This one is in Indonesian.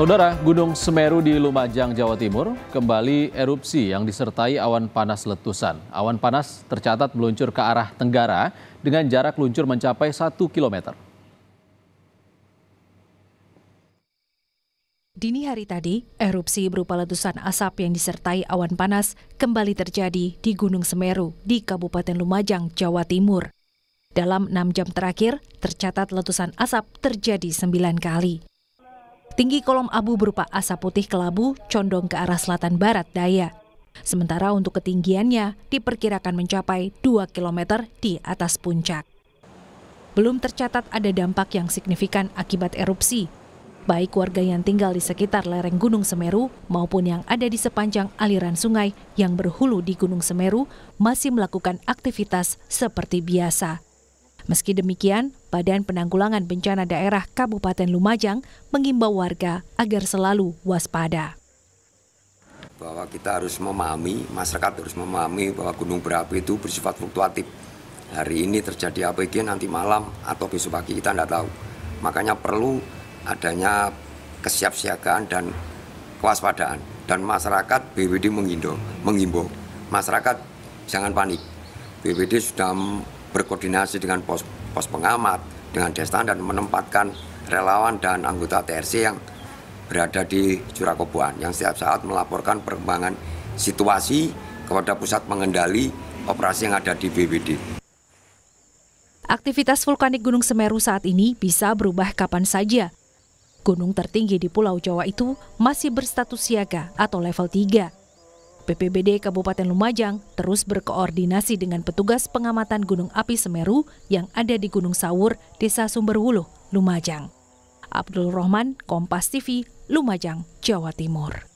Saudara, Gunung Semeru di Lumajang, Jawa Timur kembali erupsi yang disertai awan panas letusan. Awan panas tercatat meluncur ke arah tenggara dengan jarak luncur mencapai 1 km. Dini hari tadi, erupsi berupa letusan asap yang disertai awan panas kembali terjadi di Gunung Semeru di Kabupaten Lumajang, Jawa Timur. Dalam enam jam terakhir, tercatat letusan asap terjadi sembilan kali. Tinggi kolom abu berupa asap putih kelabu condong ke arah selatan barat daya. Sementara untuk ketinggiannya diperkirakan mencapai 2 km di atas puncak. Belum tercatat ada dampak yang signifikan akibat erupsi, baik warga yang tinggal di sekitar lereng Gunung Semeru maupun yang ada di sepanjang aliran sungai yang berhulu di Gunung Semeru masih melakukan aktivitas seperti biasa. Meski demikian, Badan Penanggulangan Bencana Daerah Kabupaten Lumajang mengimbau warga agar selalu waspada. Bahwa kita harus memahami, masyarakat harus memahami bahwa gunung berapi itu bersifat fluktuatif. Hari ini terjadi apa ini nanti malam atau besok pagi kita tidak tahu. Makanya perlu adanya kesiapsiagaan dan kewaspadaan dan masyarakat BPD mengindo mengimbau masyarakat jangan panik. BPD sudah berkoordinasi dengan pos pos pengamat dengan destan dan menempatkan relawan dan anggota TRC yang berada di Curakoboan yang setiap saat melaporkan perkembangan situasi kepada pusat pengendali operasi yang ada di BBD. Aktivitas vulkanik Gunung Semeru saat ini bisa berubah kapan saja. Gunung tertinggi di Pulau Jawa itu masih berstatus siaga atau level 3 BPBD Kabupaten Lumajang terus berkoordinasi dengan petugas pengamatan Gunung Api Semeru yang ada di Gunung Sawur, Desa Sumberwuluh, Lumajang. Abdul Rohman, Kompas TV, Lumajang, Jawa Timur.